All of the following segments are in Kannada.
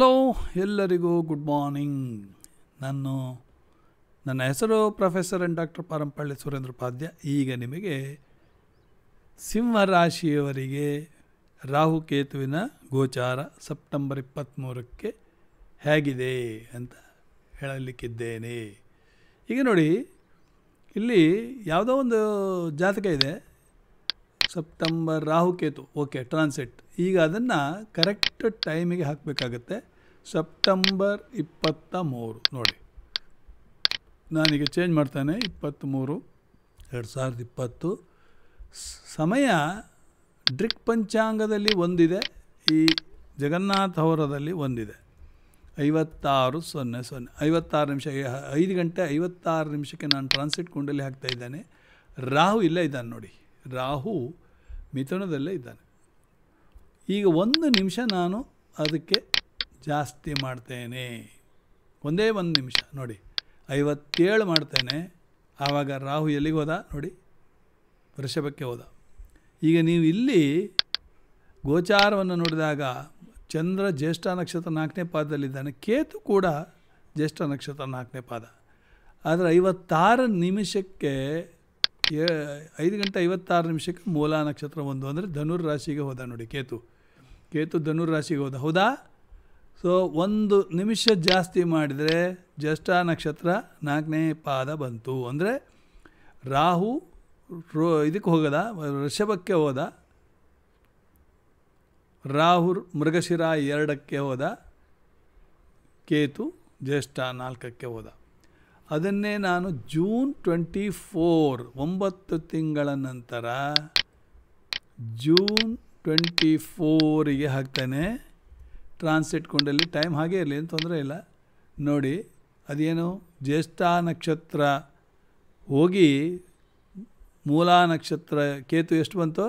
ಹಲೋ ಎಲ್ಲರಿಗೂ ಗುಡ್ ಮಾರ್ನಿಂಗ್ ನಾನು ನನ್ನ ಹೆಸರು professor and doctor Parampalli Surendra ಈಗ ನಿಮಗೆ ಸಿಂಹರಾಶಿಯವರಿಗೆ ರಾಹುಕೇತುವಿನ ಗೋಚಾರ ಸೆಪ್ಟೆಂಬರ್ ಇಪ್ಪತ್ತ್ಮೂರಕ್ಕೆ ಹೇಗಿದೆ ಅಂತ ಹೇಳಲಿಕ್ಕಿದ್ದೇನೆ ಈಗ ನೋಡಿ ಇಲ್ಲಿ ಯಾವುದೋ ಒಂದು ಜಾತಕ ಇದೆ ಸೆಪ್ಟೆಂಬರ್ ರಾಹುಕೇತು ಓಕೆ ಟ್ರಾನ್ಸಿಟ್ ಈಗ ಅದನ್ನು ಕರೆಕ್ಟ್ ಟೈಮಿಗೆ ಹಾಕಬೇಕಾಗತ್ತೆ ಸೆಪ್ಟೆಂಬರ್ ಇಪ್ಪತ್ತ ಮೂರು ನೋಡಿ ನಾನೀಗ ಚೇಂಜ್ ಮಾಡ್ತಾನೆ ಇಪ್ಪತ್ತ್ಮೂರು ಎರಡು ಸಾವಿರದ ಇಪ್ಪತ್ತು ಸಮಯ ಡ್ರಿಕ್ ಪಂಚಾಂಗದಲ್ಲಿ ಒಂದಿದೆ ಈ ಜಗನ್ನಾಥ ಹೌರದಲ್ಲಿ ಒಂದಿದೆ ಐವತ್ತಾರು ಸೊನ್ನೆ ಸೊನ್ನೆ ಐವತ್ತಾರು ನಿಮಿಷ ಐದು ಗಂಟೆ ಐವತ್ತಾರು ನಿಮಿಷಕ್ಕೆ ನಾನು ಟ್ರಾನ್ಸಿಟ್ ಕುಂಡಲಿ ಹಾಕ್ತಾ ಇದ್ದೇನೆ ರಾಹು ಇಲ್ಲೇ ಇದ್ದಾನೆ ನೋಡಿ ರಾಹು ಮಿಥುನದಲ್ಲೇ ಇದ್ದಾನೆ ಈಗ ಒಂದು ನಿಮಿಷ ನಾನು ಅದಕ್ಕೆ ಜಾಸ್ತಿ ಮಾಡ್ತೇನೆ ಒಂದೇ ಒಂದು ನಿಮಿಷ ನೋಡಿ ಐವತ್ತೇಳು ಮಾಡ್ತೇನೆ ಆವಾಗ ರಾಹು ಎಲ್ಲಿಗೆ ಹೋದ ನೋಡಿ ವೃಷಭಕ್ಕೆ ಹೋದ ಈಗ ನೀವು ಇಲ್ಲಿ ಗೋಚಾರವನ್ನು ನೋಡಿದಾಗ ಚಂದ್ರ ಜ್ಯೇಷ್ಠ ನಕ್ಷತ್ರ ನಾಲ್ಕನೇ ಪಾದದಲ್ಲಿದ್ದಾನೆ ಕೇತು ಕೂಡ ಜ್ಯೇಷ್ಠ ನಕ್ಷತ್ರ ನಾಲ್ಕನೇ ಪಾದ ಆದರೆ ಐವತ್ತಾರು ನಿಮಿಷಕ್ಕೆ ಏ ಐದು ಗಂಟೆ ಐವತ್ತಾರು ನಿಮಿಷಕ್ಕೆ ಮೂಲ ನಕ್ಷತ್ರ ಒಂದು ಅಂದರೆ ಧನುರ್ ರಾಶಿಗೆ ಹೋದ ನೋಡಿ ಕೇತು ಕೇತು ಧನುರ್ ರಾಶಿಗೆ ಹೋದ ಹೌದಾ ಸೊ ಒಂದು ನಿಮಿಷ ಜಾಸ್ತಿ ಮಾಡಿದರೆ ಜ್ಯೇಷ್ಠ ನಕ್ಷತ್ರ ನಾಲ್ಕನೇ ಪಾದ ಬಂತು ಅಂದರೆ ರಾಹು ರೋ ಇದಕ್ಕೆ ಹೋಗದ ಋಷಭಕ್ಕೆ ಹೋದ ರಾಹು ಮೃಗಶಿರ ಎರಡಕ್ಕೆ ಹೋದ ಕೇತು ಜ್ಯೇಷ್ಠ ನಾಲ್ಕಕ್ಕೆ ಹೋದ ಅದನ್ನೇ ನಾನು ಜೂನ್ ಟ್ವೆಂಟಿ ಫೋರ್ ಒಂಬತ್ತು ತಿಂಗಳ ನಂತರ ಜೂನ್ ಟ್ವೆಂಟಿ ಫೋರಿಗೆ ಹಾಕ್ತೇನೆ ಟ್ರಾನ್ಸಿಟ್ ಕೊಂಡಲ್ಲಿ ಟೈಮ್ ಹಾಗೆ ಇರಲಿ ಏನು ತೊಂದರೆ ಇಲ್ಲ ನೋಡಿ ಅದೇನು ಜ್ಯೇಷ್ಠ ನಕ್ಷತ್ರ ಹೋಗಿ ಮೂಲ ನಕ್ಷತ್ರ ಕೇತು ಎಷ್ಟು ಬಂತು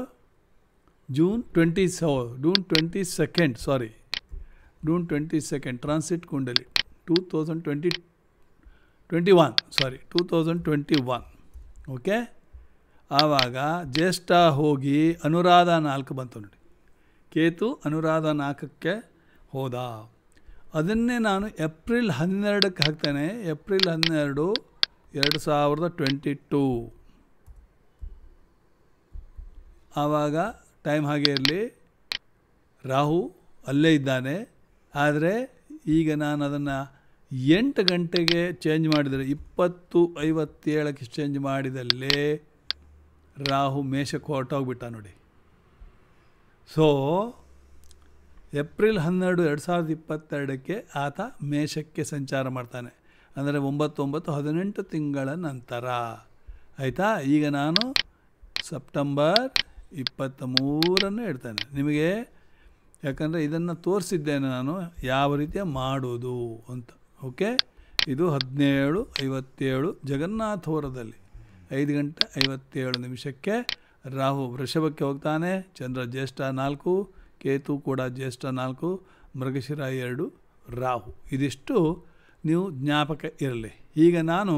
June twenty so June twenty second sorry June twenty second transit ಕುಂಡಲಿ two thousand twenty twenty one sorry two thousand twenty one okay ಆವಾಗ ಜ್ಯೇಷ್ಠ ಹೋಗಿ ಅನುರಾಧ ನಾಲ್ಕು ಬಂತು ನೋಡಿ ಕೇತು ಅನುರಾಧ ನಾಲ್ಕಕ್ಕೆ ಹೋದ ಅದನ್ನೇ ನಾನು ಏಪ್ರಿಲ್ ಹನ್ನೆರಡಕ್ಕೆ ಹಾಕ್ತೇನೆ ಏಪ್ರಿಲ್ ಹನ್ನೆರಡು ಎರಡು ಸಾವಿರದ ಟ್ವೆಂಟಿ ಟೂ ಆವಾಗ ಟೈಮ್ ಹಾಗೆ ಇರಲಿ ರಾಹು ಅಲ್ಲೇ ಇದ್ದಾನೆ ಆದರೆ ಈಗ ನಾನು ಅದನ್ನು ಎಂಟು ಗಂಟೆಗೆ ಚೇಂಜ್ ಮಾಡಿದರೆ ಇಪ್ಪತ್ತು ಐವತ್ತೇಳಕ್ಕೆ ಚೇಂಜ್ ಮಾಡಿದಲ್ಲೇ ರಾಹು ಮೇಷಕ್ಕೆ ಹೊರಟೋಗ್ಬಿಟ್ಟ ನೋಡಿ ಸೊ ಏಪ್ರಿಲ್ ಹನ್ನೆರಡು ಎರಡು ಸಾವಿರದ ಇಪ್ಪತ್ತೆರಡಕ್ಕೆ ಆತ ಮೇಷಕ್ಕೆ ಸಂಚಾರ ಮಾಡ್ತಾನೆ ಅಂದರೆ ಒಂಬತ್ತೊಂಬತ್ತು ಹದಿನೆಂಟು ತಿಂಗಳ ನಂತರ ಆಯಿತಾ ಈಗ ನಾನು ಸೆಪ್ಟೆಂಬರ್ ಇಪ್ಪತ್ತ ಮೂರನ್ನು ಇಡ್ತೇನೆ ನಿಮಗೆ ಯಾಕಂದರೆ ಇದನ್ನು ತೋರಿಸಿದ್ದೇನೆ ನಾನು ಯಾವ ರೀತಿಯ ಮಾಡೋದು ಅಂತ ಓಕೆ ಇದು ಹದಿನೇಳು ಐವತ್ತೇಳು ಜಗನ್ನಾಥೋರದಲ್ಲಿ ಐದು ಗಂಟೆ ಐವತ್ತೇಳು ನಿಮಿಷಕ್ಕೆ ರಾಹು ವೃಷಭಕ್ಕೆ ಹೋಗ್ತಾನೆ ಚಂದ್ರ ಜ್ಯೇಷ್ಠ ನಾಲ್ಕು ಕೇತು ಕೂಡ ಜ್ಯೇಷ್ಠ ನಾಲ್ಕು ಮೃಗಶಿರ ಎರಡು ರಾಹು ಇದಿಷ್ಟು ನೀವು ಜ್ಞಾಪಕ ಇರಲಿ ಈಗ ನಾನು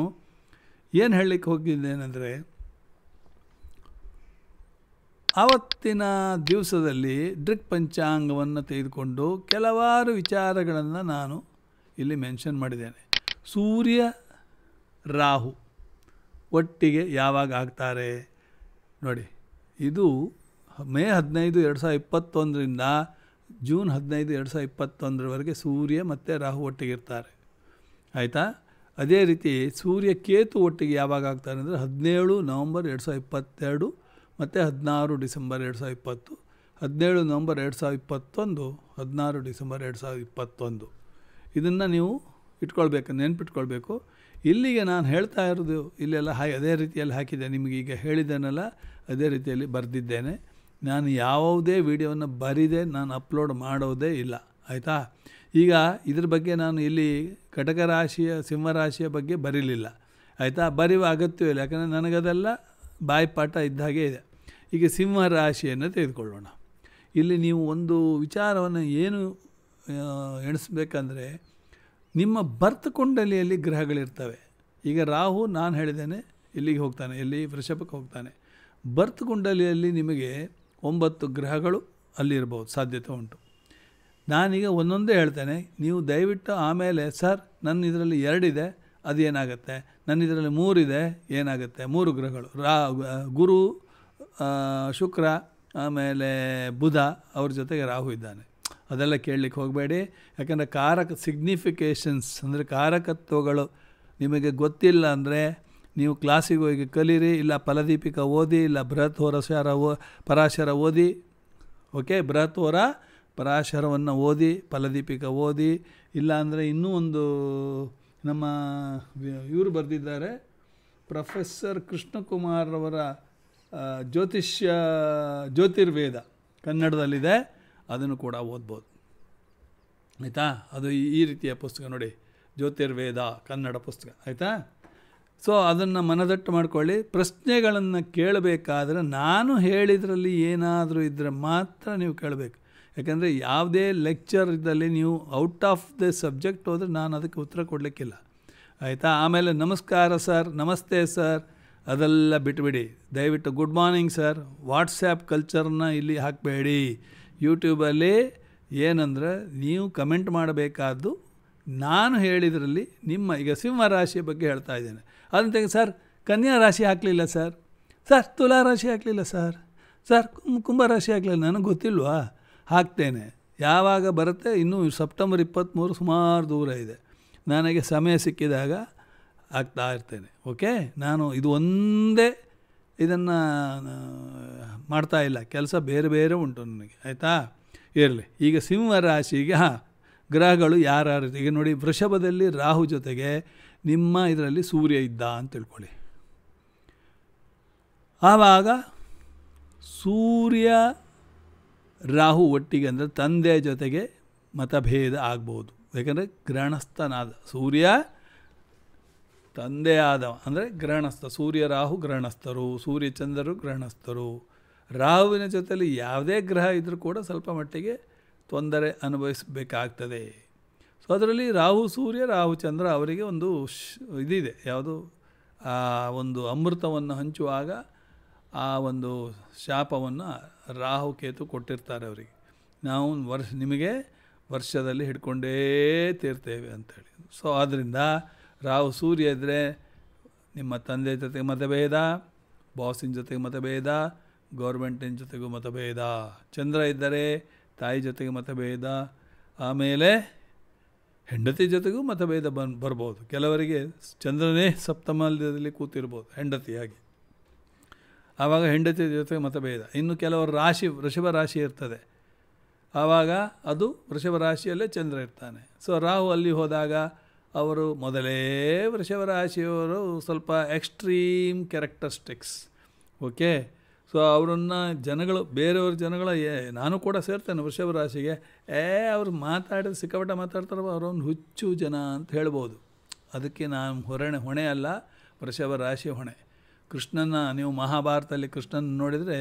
ಏನು ಹೇಳಲಿಕ್ಕೆ ಹೋಗಿದ್ದೇನೆಂದರೆ ಆವತ್ತಿನ ದಿವಸದಲ್ಲಿ ಡ್ರಿಕ್ ಪಂಚಾಂಗವನ್ನು ತೆಗೆದುಕೊಂಡು ಕೆಲವಾರು ವಿಚಾರಗಳನ್ನು ನಾನು ಇಲ್ಲಿ ಮೆನ್ಷನ್ ಮಾಡಿದ್ದೇನೆ ಸೂರ್ಯ ರಾಹು ಒಟ್ಟಿಗೆ ಯಾವಾಗ ಆಗ್ತಾರೆ ನೋಡಿ ಇದು ಮೇ ಹದಿನೈದು ಎರಡು ಸಾವಿರ ಇಪ್ಪತ್ತೊಂದರಿಂದ ಜೂನ್ ಹದಿನೈದು ಎರಡು ಸಾವಿರ ಇಪ್ಪತ್ತೊಂದರವರೆಗೆ ಸೂರ್ಯ ಮತ್ತು ರಾಹು ಒಟ್ಟಿಗೆ ಇರ್ತಾರೆ ಆಯಿತಾ ಅದೇ ರೀತಿ ಸೂರ್ಯ ಕೇತು ಒಟ್ಟಿಗೆ ಯಾವಾಗ ಆಗ್ತಾರೆ ಅಂದರೆ ಹದಿನೇಳು ನವಂಬರ್ ಎರಡು ಸಾವಿರ ಇಪ್ಪತ್ತೆರಡು ಮತ್ತು ಹದಿನಾರು ಡಿಸೆಂಬರ್ ಎರಡು ಸಾವಿರ ಇಪ್ಪತ್ತು ಹದಿನೇಳು ನವಂಬರ್ ಎರಡು ಸಾವಿರ ಇಪ್ಪತ್ತೊಂದು ಹದಿನಾರು ಡಿಸೆಂಬರ್ ಎರಡು ಸಾವಿರದ ಇಪ್ಪತ್ತೊಂದು ಇದನ್ನು ನೀವು ಇಟ್ಕೊಳ್ಬೇಕು ನೆನ್ಪಿಟ್ಕೊಳ್ಬೇಕು ಇಲ್ಲಿಗೆ ನಾನು ಹೇಳ್ತಾ ಇರೋದು ಇಲ್ಲೆಲ್ಲ ಹಾಯ್ ಅದೇ ರೀತಿಯಲ್ಲಿ ಹಾಕಿದೆ ನಿಮಗೆ ಈಗ ಹೇಳಿದ್ದೇನೆಲ್ಲ ಅದೇ ರೀತಿಯಲ್ಲಿ ಬರೆದಿದ್ದೇನೆ ನಾನು ಯಾವುದೇ ವಿಡಿಯೋವನ್ನು ಬರೀದೆ ನಾನು ಅಪ್ಲೋಡ್ ಮಾಡೋದೇ ಇಲ್ಲ ಆಯಿತಾ ಈಗ ಇದ್ರ ಬಗ್ಗೆ ನಾನು ಇಲ್ಲಿ ಕಟಕ ರಾಶಿಯ ಸಿಂಹರಾಶಿಯ ಬಗ್ಗೆ ಬರೀಲಿಲ್ಲ ಆಯಿತಾ ಬರೆಯುವ ಇಲ್ಲ ಯಾಕಂದರೆ ನನಗದೆಲ್ಲ ಬಾಯಿಪಾಠ ಇದ್ದ ಹಾಗೆ ಇದೆ ಈಗ ಸಿಂಹರಾಶಿಯನ್ನು ತೆಗೆದುಕೊಳ್ಳೋಣ ಇಲ್ಲಿ ನೀವು ಒಂದು ವಿಚಾರವನ್ನು ಏನು ಎಣಿಸ್ಬೇಕಂದ್ರೆ ನಿಮ್ಮ ಬರ್ತ್ ಕುಂಡಲಿಯಲ್ಲಿ ಗ್ರಹಗಳಿರ್ತವೆ ಈಗ ರಾಹು ನಾನು ಹೇಳಿದ್ದೇನೆ ಇಲ್ಲಿಗೆ ಹೋಗ್ತಾನೆ ಎಲ್ಲಿ ವೃಷಭಕ್ಕೆ ಹೋಗ್ತಾನೆ ಬರ್ತ್ ಕುಂಡಲಿಯಲ್ಲಿ ನಿಮಗೆ ಒಂಬತ್ತು ಗ್ರಹಗಳು ಅಲ್ಲಿರ್ಬೋದು ಸಾಧ್ಯತೆ ಉಂಟು ನಾನೀಗ ಒಂದೊಂದೇ ಹೇಳ್ತೇನೆ ನೀವು ದಯವಿಟ್ಟು ಆಮೇಲೆ ಸರ್ ನನ್ನ ಇದರಲ್ಲಿ ಎರಡಿದೆ ಅದು ಏನಾಗುತ್ತೆ ನನ್ನ ಇದರಲ್ಲಿ ಮೂರಿದೆ ಏನಾಗುತ್ತೆ ಮೂರು ಗ್ರಹಗಳು ರಾ ಗುರು ಶುಕ್ರ ಆಮೇಲೆ ಬುಧ ಅವ್ರ ಜೊತೆಗೆ ರಾಹು ಇದ್ದಾನೆ ಅದೆಲ್ಲ ಕೇಳಲಿಕ್ಕೆ ಹೋಗಬೇಡಿ ಯಾಕಂದರೆ ಕಾರಕ ಸಿಗ್ನಿಫಿಕೇಷನ್ಸ್ ಅಂದರೆ ಕಾರಕತ್ವಗಳು ನಿಮಗೆ ಗೊತ್ತಿಲ್ಲ ಅಂದರೆ ನೀವು ಕ್ಲಾಸಿಗೆ ಹೋಗಿ ಕಲೀರಿ ಇಲ್ಲ ಫಲದೀಪಿಕ ಓದಿ ಇಲ್ಲ ಬೃಹತ್ ಹೋರಶಾರ ಓ ಪರಾಶರ ಓದಿ ಓಕೆ ಬೃಹತ್ ಹೊರ ಪರಾಶರವನ್ನು ಓದಿ ಫಲದೀಪಿಕ ಓದಿ ಇಲ್ಲ ಅಂದರೆ ಇನ್ನೂ ಒಂದು ನಮ್ಮ ಇವರು ಬರೆದಿದ್ದಾರೆ ಪ್ರೊಫೆಸರ್ ಕೃಷ್ಣಕುಮಾರ್ ಅವರ ಜ್ಯೋತಿಷ್ಯ ಜ್ಯೋತಿರ್ವೇದ ಕನ್ನಡದಲ್ಲಿದೆ ಅದನ್ನು ಕೂಡ ಓದ್ಬೋದು ಆಯಿತಾ ಅದು ಈ ರೀತಿಯ ಪುಸ್ತಕ ನೋಡಿ ಜ್ಯೋತಿರ್ವೇದ ಕನ್ನಡ ಪುಸ್ತಕ ಆಯಿತಾ ಸೊ ಅದನ್ನು ಮನದಟ್ಟು ಮಾಡಿಕೊಳ್ಳಿ ಪ್ರಶ್ನೆಗಳನ್ನು ಕೇಳಬೇಕಾದ್ರೆ ನಾನು ಹೇಳಿದ್ರಲ್ಲಿ ಏನಾದರೂ ಇದ್ದರೆ ಮಾತ್ರ ನೀವು ಕೇಳಬೇಕು ಯಾಕಂದರೆ ಯಾವುದೇ ಲೆಕ್ಚರ್ ಇದ್ದಲ್ಲಿ ನೀವು ಔಟ್ ಆಫ್ ದ ಸಬ್ಜೆಕ್ಟ್ ಹೋದರೆ ನಾನು ಅದಕ್ಕೆ ಉತ್ತರ ಕೊಡಲಿಕ್ಕಿಲ್ಲ ಆಯಿತಾ ಆಮೇಲೆ ನಮಸ್ಕಾರ ಸರ್ ನಮಸ್ತೆ ಸರ್ ಅದೆಲ್ಲ ಬಿಟ್ಬಿಡಿ ದಯವಿಟ್ಟು ಗುಡ್ ಮಾರ್ನಿಂಗ್ ಸರ್ ವಾಟ್ಸ್ಯಾಪ್ ಕಲ್ಚರ್ನ ಇಲ್ಲಿ ಹಾಕಬೇಡಿ ಯೂಟ್ಯೂಬಲ್ಲಿ ಏನಂದರೆ ನೀವು ಕಮೆಂಟ್ ಮಾಡಬೇಕಾದ್ದು ನಾನು ಹೇಳಿದ್ರಲ್ಲಿ ನಿಮ್ಮ ಈಗ ಸಿಂಹ ರಾಶಿಯ ಬಗ್ಗೆ ಹೇಳ್ತಾ ಇದ್ದೇನೆ ಅದನ್ನು ತೆಗೆ ಸರ್ ಕನ್ಯಾ ರಾಶಿ ಹಾಕಲಿಲ್ಲ ಸರ್ ಸರ್ ತುಲಾ ರಾಶಿ ಹಾಕಲಿಲ್ಲ ಸರ್ ಸರ್ ಕುಂಭ ರಾಶಿ ಹಾಕಲಿಲ್ಲ ನನಗೆ ಗೊತ್ತಿಲ್ವಾ ಹಾಕ್ತೇನೆ ಯಾವಾಗ ಬರುತ್ತೆ ಇನ್ನೂ ಸೆಪ್ಟೆಂಬರ್ ಇಪ್ಪತ್ತ್ಮೂರು ಸುಮಾರು ದೂರ ಇದೆ ನನಗೆ ಸಮಯ ಸಿಕ್ಕಿದಾಗ ಆಗ್ತಾ ಇರ್ತೇನೆ ಓಕೆ ನಾನು ಇದು ಒಂದೇ ಇದನ್ನು ಮಾಡ್ತಾ ಇಲ್ಲ ಕೆಲಸ ಬೇರೆ ಬೇರೆ ಉಂಟು ನನಗೆ ಆಯಿತಾ ಇರಲಿ ಈಗ ಸಿಂಹ ರಾಶಿಗೆ ಹಾಂ ಗ್ರಹಗಳು ಯಾರ್ಯಾರು ಈಗ ನೋಡಿ ವೃಷಭದಲ್ಲಿ ರಾಹು ಜೊತೆಗೆ ನಿಮ್ಮ ಇದರಲ್ಲಿ ಸೂರ್ಯ ಇದ್ದ ಅಂತ ತಿಳ್ಕೊಳ್ಳಿ ಆವಾಗ ಸೂರ್ಯ ರಾಹು ಒಟ್ಟಿಗೆ ಅಂದರೆ ತಂದೆ ಜೊತೆಗೆ ಮತಭೇದ ಆಗ್ಬೋದು ಯಾಕಂದರೆ ಗ್ರಹಣಸ್ಥನಾದ ಸೂರ್ಯ ತಂದೆ ಆದವ ಅಂದರೆ ಗ್ರಹಣಸ್ಥ ಸೂರ್ಯ ರಾಹು ಗ್ರಹಣಸ್ಥರು ಸೂರ್ಯಚಂದ್ರರು ಗ್ರಹಣಸ್ಥರು ರಾಹುವಿನ ಜೊತೆಯಲ್ಲಿ ಯಾವುದೇ ಗ್ರಹ ಇದ್ದರೂ ಕೂಡ ಸ್ವಲ್ಪ ಮಟ್ಟಿಗೆ ತೊಂದರೆ ಅನುಭವಿಸಬೇಕಾಗ್ತದೆ ಸೊ ಅದರಲ್ಲಿ ರಾಹು ಸೂರ್ಯ ರಾಹು ಚಂದ್ರ ಅವರಿಗೆ ಒಂದು ಶ್ ಇದಿದೆ ಯಾವುದು ಆ ಒಂದು ಅಮೃತವನ್ನು ಹಂಚುವಾಗ ಆ ಒಂದು ಶಾಪವನ್ನು ರಾಹು ಕೇತು ಕೊಟ್ಟಿರ್ತಾರೆ ಅವರಿಗೆ ನಾವು ವರ್ಷ ನಿಮಗೆ ವರ್ಷದಲ್ಲಿ ಹಿಡ್ಕೊಂಡೇ ತೀರ್ತೇವೆ ಅಂತೇಳಿ ಸೊ ಆದ್ದರಿಂದ ರಾಹು ಸೂರ್ಯ ಇದ್ದರೆ ನಿಮ್ಮ ತಂದೆ ಜೊತೆಗೆ ಮತಭೇದ ಬಾಸಿನ ಜೊತೆಗೆ ಮತಭೇದ ಗೌರ್ಮೆಂಟಿನ ಜೊತೆಗೂ ಮತಭೇದ ಚಂದ್ರ ಇದ್ದರೆ ತಾಯಿ ಜೊತೆಗೆ ಮತಭೇದ ಆಮೇಲೆ ಹೆಂಡತಿ ಜೊತೆಗೂ ಮತಭೇದ ಬನ್ ಬರ್ಬೋದು ಕೆಲವರಿಗೆ ಚಂದ್ರನೇ ಸಪ್ತಮಲ್ಯದಲ್ಲಿ ಕೂತಿರ್ಬೋದು ಹೆಂಡತಿಯಾಗಿ ಆವಾಗ ಹೆಂಡತಿ ಜೊತೆಗೆ ಮತಭೇದ ಇನ್ನು ಕೆಲವರು ರಾಶಿ ವೃಷಭ ರಾಶಿ ಇರ್ತದೆ ಆವಾಗ ಅದು ವೃಷಭ ರಾಶಿಯಲ್ಲೇ ಚಂದ್ರ ಇರ್ತಾನೆ ಸೊ ರಾಹು ಅಲ್ಲಿ ಹೋದಾಗ ಅವರು ಮೊದಲೇ ವೃಷಭರಾಶಿಯವರು ಸ್ವಲ್ಪ ಎಕ್ಸ್ಟ್ರೀಮ್ ಕ್ಯಾರೆಕ್ಟರಿಸ್ಟಿಕ್ಸ್ ಓಕೆ ಸೊ ಅವರನ್ನು ಜನಗಳು ಬೇರೆಯವ್ರ ಜನಗಳ ನಾನು ಕೂಡ ಸೇರ್ತೇನೆ ವೃಷಭ ರಾಶಿಗೆ ಏ ಅವ್ರು ಮಾತಾಡಿದ ಸಿಕ್ಕಾಪಟ್ಟೆ ಮಾತಾಡ್ತಾರೋ ಅವರೊಂದು ಹುಚ್ಚು ಜನ ಅಂತ ಹೇಳ್ಬೋದು ಅದಕ್ಕೆ ನಾನು ಹೊರಣೆ ಹೊಣೆ ಅಲ್ಲ ವೃಷಭ ರಾಶಿ ಹೊಣೆ ಕೃಷ್ಣನ ನೀವು ಮಹಾಭಾರತದಲ್ಲಿ ಕೃಷ್ಣನ ನೋಡಿದರೆ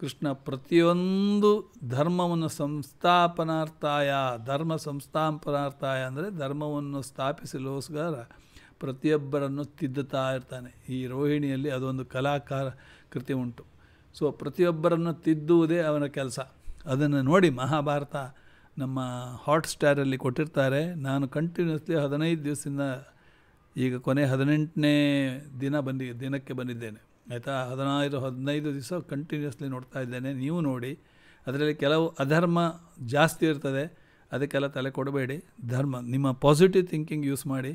ಕೃಷ್ಣ ಪ್ರತಿಯೊಂದು ಧರ್ಮವನ್ನು ಸಂಸ್ಥಾಪನಾರ್ಥಾಯ ಧರ್ಮ ಸಂಸ್ಥಾಪನಾರ್ಥಾಯ ಅಂದರೆ ಧರ್ಮವನ್ನು ಸ್ಥಾಪಿಸಲುಸ್ಕರ ಪ್ರತಿಯೊಬ್ಬರನ್ನು ತಿದ್ದುತ್ತಾ ಇರ್ತಾನೆ ಈ ರೋಹಿಣಿಯಲ್ಲಿ ಅದೊಂದು ಕಲಾಕಾರ ಕೃತಿ ಉಂಟು ಸೊ ಪ್ರತಿಯೊಬ್ಬರನ್ನು ತಿದ್ದುವುದೇ ಅವನ ಕೆಲಸ ಅದನ್ನು ನೋಡಿ ಮಹಾಭಾರತ ನಮ್ಮ ಹಾಟ್ಸ್ಟಾರಲ್ಲಿ ಕೊಟ್ಟಿರ್ತಾರೆ ನಾನು ಕಂಟಿನ್ಯೂಸ್ಲಿ ಹದಿನೈದು ದಿವಸದಿಂದ ಈಗ ಕೊನೆ ಹದಿನೆಂಟನೇ ದಿನ ಬಂದಿ ದಿನಕ್ಕೆ ಬಂದಿದ್ದೇನೆ ಆಯಿತಾ ಹದಿನೈದು ಹದಿನೈದು ದಿವಸ ಕಂಟಿನ್ಯೂಸ್ಲಿ ನೋಡ್ತಾ ಇದ್ದೇನೆ ನೀವು ನೋಡಿ ಅದರಲ್ಲಿ ಕೆಲವು ಅಧರ್ಮ ಜಾಸ್ತಿ ಇರ್ತದೆ ಅದಕ್ಕೆಲ್ಲ ತಲೆ ಕೊಡಬೇಡಿ ಧರ್ಮ ನಿಮ್ಮ ಪಾಸಿಟಿವ್ ಥಿಂಕಿಂಗ್ ಯೂಸ್ ಮಾಡಿ